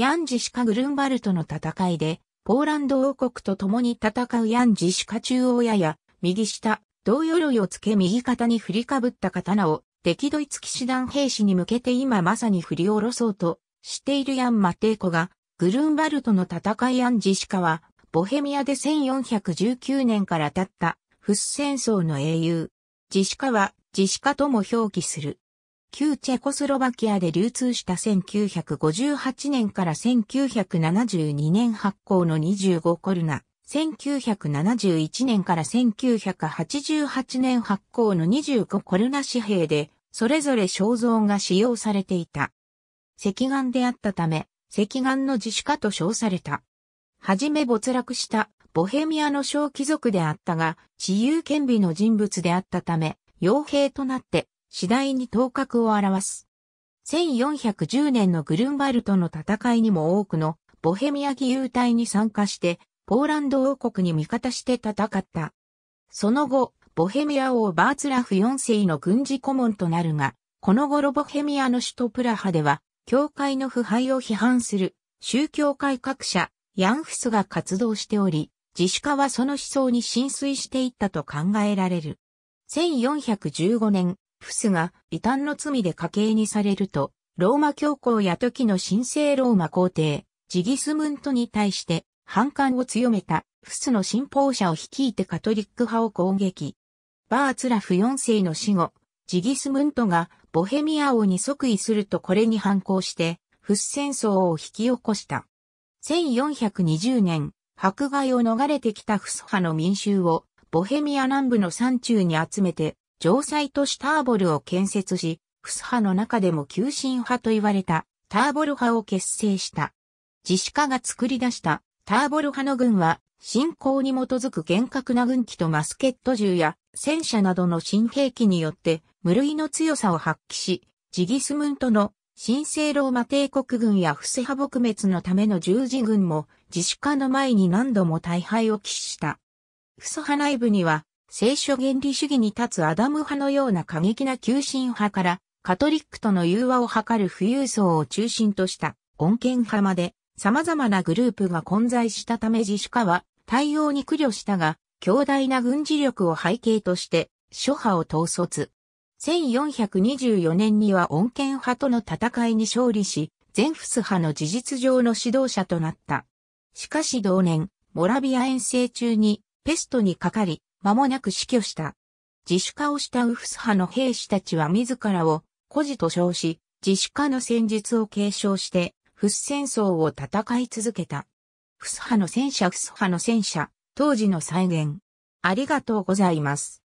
ヤンジシカ・グルンバルトの戦いで、ポーランド王国と共に戦うヤンジシカ中央やや、右下、同鎧をつけ右肩に振りかぶった刀を、敵ドイツ騎士団兵士に向けて今まさに振り下ろそうと、しているヤン・マテイコが、グルンバルトの戦いヤンジシカは、ボヘミアで1419年から経った、フス戦争の英雄。ジシカは、ジシカとも表記する。旧チェコスロバキアで流通した1958年から1972年発行の25コルナ、1971年から1988年発行の25コルナ紙幣で、それぞれ肖像が使用されていた。石眼であったため、石眼の自主化と称された。はじめ没落したボヘミアの小貴族であったが、自由権美の人物であったため、傭兵となって次第に頭角を表す。1410年のグルンバルトの戦いにも多くのボヘミア義勇隊に参加して、ポーランド王国に味方して戦った。その後、ボヘミア王バーツラフ4世の軍事顧問となるが、この頃ボヘミアの首都プラハでは、教会の腐敗を批判する宗教改革者ヤンフスが活動しており、自主化はその思想に浸水していったと考えられる。1415年、フスが異端の罪で家計にされると、ローマ教皇や時の神聖ローマ皇帝、ジギスムントに対して反感を強めたフスの信奉者を率いてカトリック派を攻撃。バーツラフ4世の死後、ジギスムントがボヘミア王に即位するとこれに反抗して、フス戦争を引き起こした。1420年、迫害を逃れてきたフス派の民衆をボヘミア南部の山中に集めて城塞都市ターボルを建設し、フス派の中でも急進派と言われたターボル派を結成した。自主化が作り出したターボル派の軍は、信仰に基づく厳格な軍機とマスケット銃や戦車などの新兵器によって無類の強さを発揮し、ジギスムントの神聖ローマ帝国軍やフス派撲滅のための十字軍も自主化の前に何度も大敗を喫した。フス派内部には聖書原理主義に立つアダム派のような過激な急進派から、カトリックとの融和を図る富裕層を中心とした穏健派まで、様々なグループが混在したため自主化は対応に苦慮したが、強大な軍事力を背景として、諸派を統率。1424年には穏健派との戦いに勝利し、全フス派の事実上の指導者となった。しかし同年、モラビア遠征中にペストにかかり、間もなく死去した。自主化をしたウフス派の兵士たちは自らを孤児と称し、自主化の戦術を継承して、フス戦争を戦い続けた。フス派の戦車フス派の戦車、当時の再現。ありがとうございます。